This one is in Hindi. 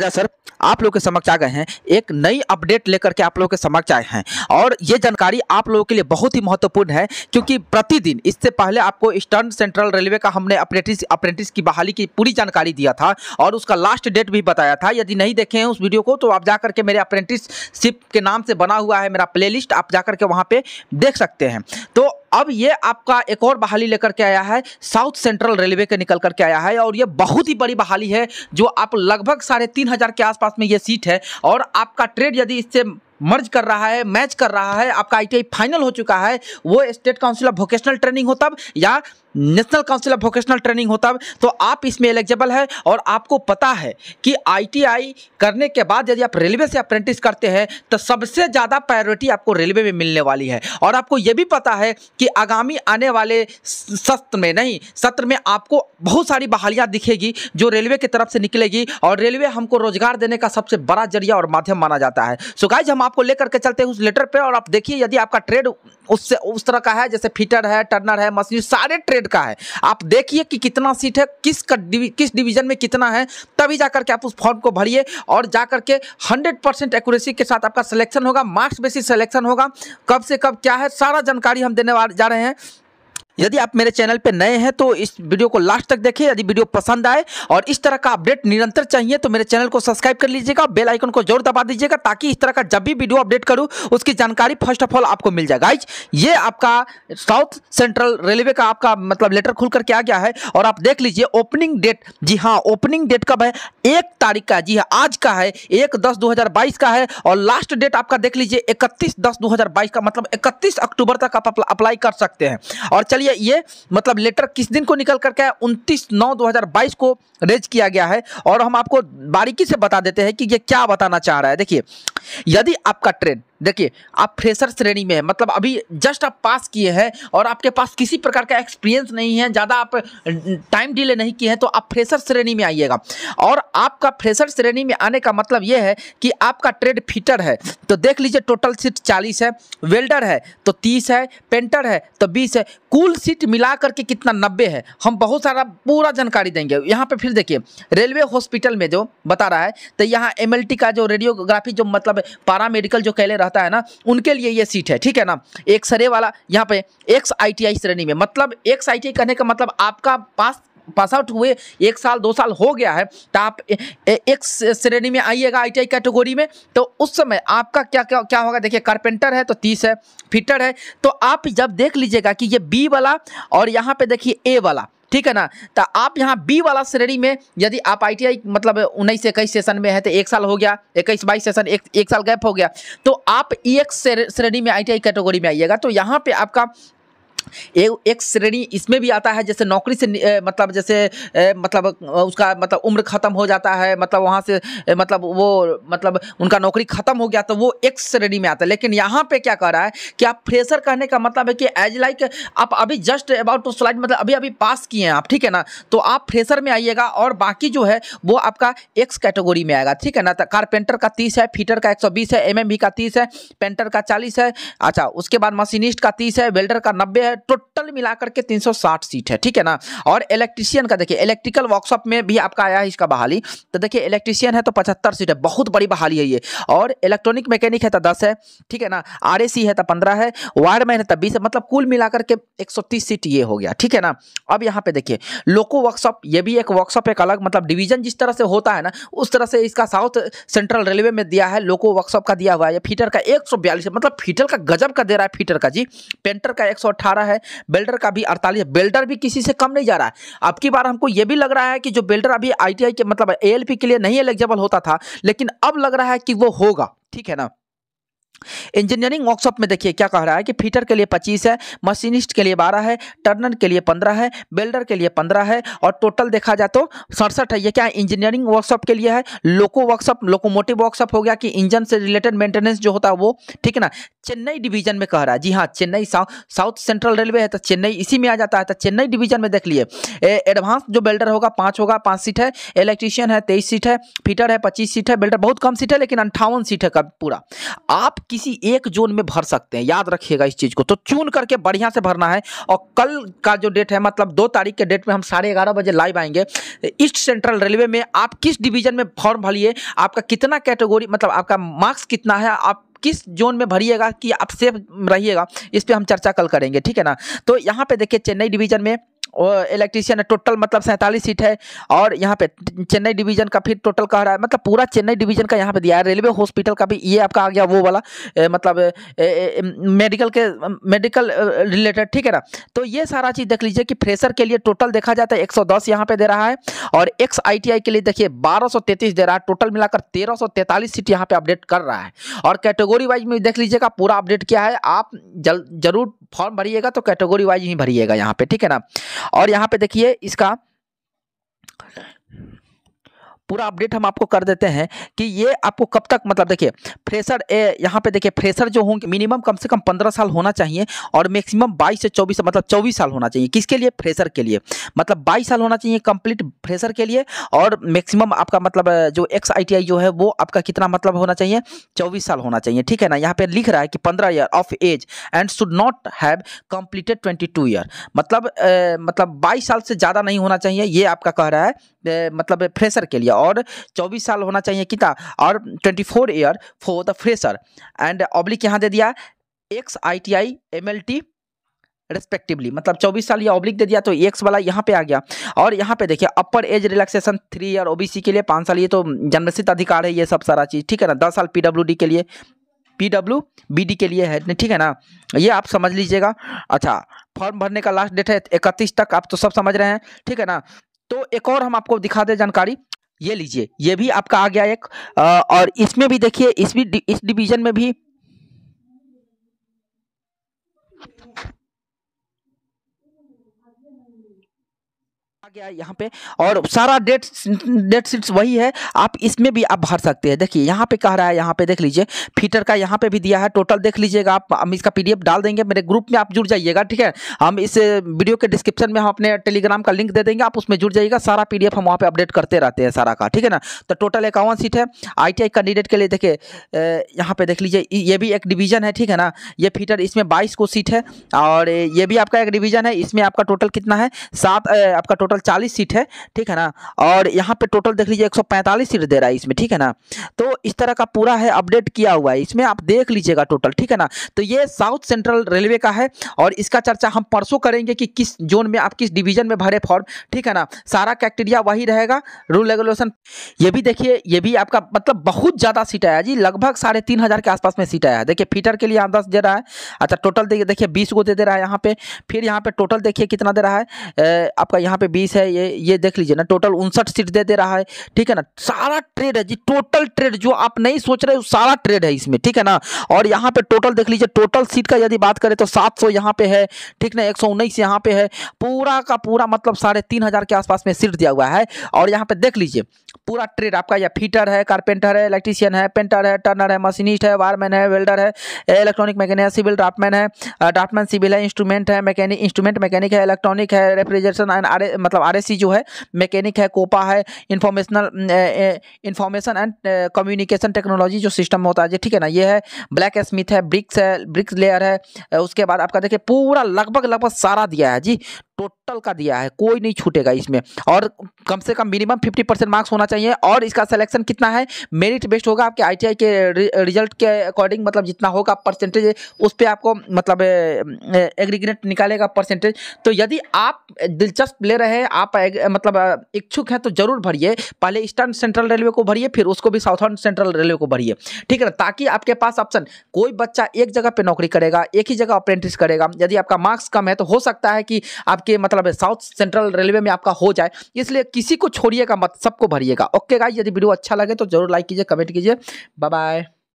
राजा सर आप लोग के समक्ष आ गए हैं एक नई अपडेट लेकर के आप लोग के समक्ष आए हैं और ये जानकारी आप लोगों के लिए बहुत ही महत्वपूर्ण है क्योंकि प्रतिदिन इससे पहले आपको ईस्टर्न सेंट्रल रेलवे का हमने अप्रेंटिस अप्रेंटिस की बहाली की पूरी जानकारी दिया था और उसका लास्ट डेट भी बताया था यदि नहीं देखे हैं उस वीडियो को तो आप जा करके मेरे अप्रेंटिसशिप के नाम से बना हुआ है मेरा प्ले आप जा करके वहाँ पर देख सकते हैं तो अब ये आपका एक और बहाली लेकर के आया है साउथ सेंट्रल रेलवे के निकल करके आया है और ये बहुत ही बड़ी बहाली है जो आप लगभग साढ़े तीन हज़ार के आसपास में ये सीट है और आपका ट्रेड यदि इससे मर्ज कर रहा है मैच कर रहा है आपका आई फाइनल हो चुका है वो state council of vocational training हो तब या national council of vocational training होता है तो आप इसमें एलिजिबल है और आपको पता है कि आईटीआई करने के बाद यदि आप रेलवे से अप्रेंटिस करते हैं तो सबसे ज़्यादा प्रायोरिटी आपको रेलवे में मिलने वाली है और आपको यह भी पता है कि आगामी आने वाले सत्र में नहीं सत्र में आपको बहुत सारी बहालियाँ दिखेगी जो रेलवे की तरफ से निकलेगी और रेलवे हमको रोजगार देने का सबसे बड़ा जरिया और माध्यम माना जाता है सो गाइज हम आपको लेकर के चलते हैं उस लेटर पर और आप देखिए यदि आपका ट्रेड उससे उस तरह का है जैसे फीटर है टर्नर है मशीन सारे ट्रेड ग्रेड का है आप देखिए कि कितना सीट है किस का किस डिवीजन में कितना है तभी जा करके आप उस फॉर्म को भरिए और जा करके हंड्रेड परसेंट एक्यूरेसी के साथ आपका सिलेक्शन होगा मार्क्स बेसिस सिलेक्शन होगा कब से कब क्या है सारा जानकारी हम देने जा रहे हैं यदि आप मेरे चैनल पर नए हैं तो इस वीडियो को लास्ट तक देखें यदि वीडियो पसंद आए और इस तरह का अपडेट निरंतर चाहिए तो मेरे चैनल को सब्सक्राइब कर लीजिएगा बेल आइकन को जरूर दबा दीजिएगा ताकि इस तरह का जब भी वीडियो अपडेट करूँ उसकी जानकारी फर्स्ट ऑफ ऑल आपको मिल जाएगा आइज ये आपका साउथ सेंट्रल रेलवे का आपका मतलब लेटर खुल करके आ गया है और आप देख लीजिए ओपनिंग डेट जी हाँ ओपनिंग डेट कब है एक तारीख का जी हाँ आज का है एक दस दो का है और लास्ट डेट आपका देख लीजिए इकतीस दस दो का मतलब इकतीस अक्टूबर तक आप अप्लाई कर सकते हैं और चलिए ये ये मतलब लेटर किस दिन को निकल करके आया उनतीस नौ 2022 को रेज किया गया है और हम आपको बारीकी से बता देते हैं कि ये क्या बताना चाह रहा है देखिए यदि आपका ट्रेन देखिए आप फ्रेशर श्रेणी में है मतलब अभी जस्ट आप पास किए हैं और आपके पास किसी प्रकार का एक्सपीरियंस नहीं है ज़्यादा आप टाइम डिले नहीं किए हैं तो आप फ्रेशर श्रेणी में आइएगा और आपका फ्रेशर श्रेणी में आने का मतलब यह है कि आपका ट्रेड फिटर है तो देख लीजिए टोटल सीट चालीस है वेल्डर है तो तीस है पेंटर है तो बीस है कुल कुल सीट मिला करके कितना नब्बे है हम बहुत सारा पूरा जानकारी देंगे यहाँ पे फिर देखिए रेलवे हॉस्पिटल में जो बता रहा है तो यहाँ एम का जो रेडियोग्राफी जो मतलब पारा मेडिकल जो कहले रहता है ना उनके लिए ये सीट है ठीक है ना एक्सरे वाला यहाँ पे एक्स आई श्रेणी में मतलब एक्स आई कहने का मतलब आपका पास पास आउट हुए एक साल दो साल हो गया है तो आप एक श्रेणी में आइएगा आई कैटेगरी में तो उस समय आपका क्या क्या क्या होगा देखिए कारपेंटर है तो तीस है फिटर है तो आप जब देख लीजिएगा कि ये बी वाला और यहाँ पे देखिए ए वाला ठीक है ना तो आप यहाँ बी वाला श्रेणी में यदि आप आईटीआई मतलब उन्नीस इक्कीस सेशन में है तो एक साल हो गया इक्कीस बाईस सेशन एक एक साल गैप हो गया तो आप ई e एक्स श्रेणी में आईटीआई कैटेगरी में आइएगा तो यहाँ पे आपका एक एक श्रेणी इसमें भी आता है जैसे नौकरी से ए, मतलब जैसे ए, मतलब उसका मतलब उम्र ख़त्म हो जाता है मतलब वहाँ से ए, मतलब वो मतलब उनका नौकरी ख़त्म हो गया तो वो एक श्रेणी में आता है लेकिन यहाँ पे क्या कह रहा है कि आप फ्रेशर कहने का मतलब है कि एज लाइक आप अभी जस्ट अबाउट टू स्लाइड मतलब अभी अभी पास किए हैं आप ठीक है ना तो आप फ्रेशर में आइएगा और बाकी जो है वो आपका एक्स कैटेगोरी में आएगा ठीक है ना कारपेंटर तो का तीस है फीटर का एक है एम का तीस है पेंटर का चालीस है अच्छा उसके बाद मशीनिस्ट का तीस है वेल्डर का नब्बे है टोटल मिलाकर के 360 सीट है ठीक है ना और इलेक्ट्रीशियन का देखिए इलेक्ट्रिकल वर्कशॉप में भी आपका आया है इसका बहाली तो देखिए इलेक्ट्रीशियन है तो पचहत्तर सीट है बहुत बड़ी बहाली है ये और इलेक्ट्रॉनिक मैकेनिक है तो दस है ठीक है ना आर है तो पंद्रह है वायरमैन है तो बीस है मतलब कुल मिलाकर के एक सीट ये हो गया ठीक है ना अब यहाँ पे देखिए लोको वर्कशॉप ये भी एक वर्कशॉप एक अलग मतलब डिवीजन जिस तरह से होता है ना उस तरह से इसका साउथ सेंट्रल रेलवे में दिया है लोको वर्कशॉप का दिया हुआ है फीटर का एक मतलब फीटर का गजब का दे रहा है फीटर का जी पेंटर का एक रहा है बेल्डर का भी अड़तालीस बेल्डर भी किसी से कम नहीं जा रहा है अब की बार हमको यह भी लग रहा है कि जो बेल्डर अभी आई के मतलब ए के लिए नहीं एलिजिबल होता था लेकिन अब लग रहा है कि वो होगा ठीक है ना इंजीनियरिंग वर्कशॉप में देखिए क्या कह रहा है कि फीटर के लिए 25 है मशीनिस्ट के लिए 12 है टर्नर के लिए 15 है बिल्डर के लिए 15 है और टोटल देखा जाए तो सड़सठ है ये क्या इंजीनियरिंग वर्कशॉप के लिए है लोको वर्कशॉप लोकोमोटिव वर्कशॉप हो गया कि इंजन से रिलेटेड मेंटेनेंस जो होता है वो ठीक है ना चेन्नई डिवीजन में कह रहा है जी हाँ चेन्नई साउथ सेंट्रल रेलवे है तो चेन्नई इसी में आ जाता है तो चेन्नई डिवीजन में देख लिए एडवांस जो बिल्डर होगा पाँच होगा पाँच सीट है इलेक्ट्रीशियन है तेईस सीट है फीटर है पच्चीस सीट है बिल्डर बहुत कम सीट है लेकिन अंठावन सीट है का पूरा आप किसी एक जोन में भर सकते हैं याद रखिएगा इस चीज़ को तो चुन करके बढ़िया से भरना है और कल का जो डेट है मतलब दो तारीख के डेट में हम साढ़े ग्यारह बजे लाइव आएंगे ईस्ट सेंट्रल रेलवे में आप किस डिवीजन में फॉर्म भरिए आपका कितना कैटेगोरी मतलब आपका मार्क्स कितना है आप किस जोन में भरिएगा कि आप सेफ रहिएगा इस पर हम चर्चा कल करेंगे ठीक है ना तो यहाँ पे देखिए चेन्नई डिवीजन में इलेक्ट्रीशियन है टोटल मतलब सैंतालीस सीट है और यहाँ पे चेन्नई डिवीजन का फिर टोटल कह रहा है मतलब पूरा चेन्नई डिवीजन का यहाँ पे दिया है रेलवे हॉस्पिटल का भी ये आपका आ गया वो वाला ए, मतलब ए, ए, मेडिकल के मेडिकल रिलेटेड ठीक है ना तो ये सारा चीज़ देख लीजिए कि फ्रेशर के लिए टोटल देखा जाता तो है एक सौ पे दे रहा है और एक्स आई के लिए देखिए बारह दे रहा है टोटल मिलाकर तेरह सीट यहाँ पे अपडेट कर रहा है और कैटेगोरी वाइज में देख लीजिएगा पूरा अपडेट किया है आप जरूर फॉर्म भरिएगा तो कैटेगरी वाइज ही भरिएगा यहाँ पे ठीक है ना और यहाँ पे देखिए इसका पूरा अपडेट हम आपको कर देते हैं कि ये आपको कब तक मतलब देखिए फ्रेशर ए यहाँ पे देखिए फ्रेशर जो होंगे मिनिमम कम से कम पंद्रह साल होना चाहिए और मैक्सिमम बाईस से चौबीस मतलब चौबीस साल होना चाहिए किसके लिए फ्रेशर के लिए मतलब बाईस साल होना चाहिए कंप्लीट फ्रेशर के लिए और मैक्सिमम आपका मतलब जो एक्स आई जो है वो आपका कितना मतलब होना चाहिए चौबीस साल होना चाहिए ठीक है ना यहाँ पर लिख रहा है कि पंद्रह year of age and should not have completed twenty year मतलब मतलब बाईस साल से ज़्यादा नहीं होना चाहिए ये आपका कह रहा है मतलब फ्रेशर के लिए और 24 साल होना चाहिए कितना और 24 four year for the fresher and oblique यहाँ दे दिया ex I T I M L T respectively मतलब 24 साल या ऑब्लिक दे दिया तो एक्स वाला यहाँ पे आ गया और यहाँ पे देखिए upper age relaxation three year OBC के लिए पाँच साल ये तो जन्मसिद्ध अधिकार है ये सब सारा चीज़ ठीक है ना दस साल डी के लिए पी डब्ल्यू बी डी के लिए है ठीक है ना ये आप समझ लीजिएगा अच्छा फॉर्म भरने का लास्ट डेट है इकतीस तक आप तो सब समझ रहे हैं ठीक है ना तो एक और हम आपको दिखा दे जानकारी ये लीजिए ये भी आपका आ गया एक और इसमें भी देखिए इस भी इस डिवीजन में भी गया यहाँ पे और सारा डेट डेट शीट्स वही है आप इसमें भी आप भर सकते हैं देखिए यहाँ पे कह रहा है यहाँ पे देख लीजिए फीटर का यहाँ पे भी दिया है टोटल देख लीजिएगा आप हम इसका पीडीएफ डाल देंगे मेरे ग्रुप में आप जुड़ जाइएगा ठीक है हम इस वीडियो के डिस्क्रिप्शन में हम अपने टेलीग्राम का लिंक दे देंगे आप उसमें जुड़ जाइएगा सारा पी हम वहाँ पर अपडेट करते रहते हैं सारा का ठीक है ना तो टोटल इक्यावन सीट है आई कैंडिडेट के लिए देखिए यहाँ पर देख लीजिए ये भी एक डिवीज़न है ठीक है ना ये फीटर इसमें बाईस को सीट है और ये भी आपका एक डिवीज़न है इसमें आपका टोटल कितना है सात आपका टोटल चालीस सीट है ठीक है ना और यहाँ पे टोटल देख लीजिए एक सौ पैंतालीस सीट दे रहा है इसमें ठीक है ना तो इस तरह का पूरा है अपडेट किया हुआ है इसमें आप देख लीजिएगा टोटल ठीक है ना तो ये साउथ सेंट्रल रेलवे का है और इसका चर्चा हम परसों करेंगे कि किस जोन में आप किस डिवीजन में भरे फॉर्म ठीक है ना सारा क्राइटेरिया वही रहेगा रूल रेगुलेशन ये भी देखिए ये भी आपका मतलब बहुत ज़्यादा सीट आया जी लगभग साढ़े तीन हज़ार के आसपास में सीट आया है देखिए फीटर के लिए यहाँ दस दे रहा है अच्छा टोटल देखिए देखिए बीस को दे दे रहा है यहाँ पे फिर यहाँ पे टोटल देखिए कितना दे रहा है आपका यहाँ पे बीस है ये ये देख लीजिए ना टोटल उनसठ सीट दे दे रहा है ठीक है ना सारा ट्रेड है जी टोटल ट्रेड जो आप नहीं सोच रहे सारा ट्रेड है इसमें ठीक है ना और यहाँ पे टोटल देख लीजिए टोटल सीट का यदि बात करें तो सात सौ यहाँ पे है ठीक ना एक सौ उन्नीस यहाँ पे है पूरा का पूरा मतलब साढ़े तीन हज़ार के आसपास में सीट दिया हुआ है और यहाँ पे देख लीजिए पूरा ट्रेड आपका या फीटर है कारपेंटर है इलेक्ट्रीशियन है पेंटर है टर्नर है मशीनिस्ट है वायरमैन है वेल्डर है इलेक्ट्रॉनिक मैकेनिक है सिविल uh, ड्राफ्टमैन है ड्राफ्टमैन सिविल है इंस्ट्रूमेंट है मैकेनिक इंस्ट्रूमेंट मैकेनिक है इलेक्ट्रॉनिक है रेफ्रिजरेशन एंड मतलब आर जो है मैकेनिक है कोपा है informational information and communication technology जो सिस्टम होता है ठीक है ना ये है ब्लैक स्मिथ है ब्रिक्स है ब्रिक्स लेयर है उसके बाद आपका देखिए पूरा लगभग लगभग सारा दिया है जी टोटल का दिया है कोई नहीं छूटेगा इसमें और कम से कम मिनिमम फिफ्टी परसेंट मार्क्स होना चाहिए और इसका सिलेक्शन कितना है मेरिट बेस्ड होगा आपके आईटीआई के रिजल्ट के अकॉर्डिंग मतलब जितना होगा परसेंटेज उस पर आपको मतलब एग्रीग्रेट निकालेगा परसेंटेज तो यदि आप दिलचस्प ले रहे हैं आप एग, मतलब इच्छुक हैं तो जरूर भरिए पहले ईस्टर्न सेंट्रल रेलवे को भरिए फिर उसको भी साउथर्न सेंट्रल रेलवे को भरिए ठीक है ना ताकि आपके पास ऑप्शन कोई बच्चा एक जगह पर नौकरी करेगा एक ही जगह अप्रेंटिस करेगा यदि आपका मार्क्स कम है तो हो सकता है कि आप आपके मतलब साउथ सेंट्रल रेलवे में आपका हो जाए इसलिए किसी को छोड़िएगा मत सबको भरिएगा ओके गाई यदि वीडियो अच्छा लगे तो जरूर लाइक कीजिए कमेंट कीजिए बाय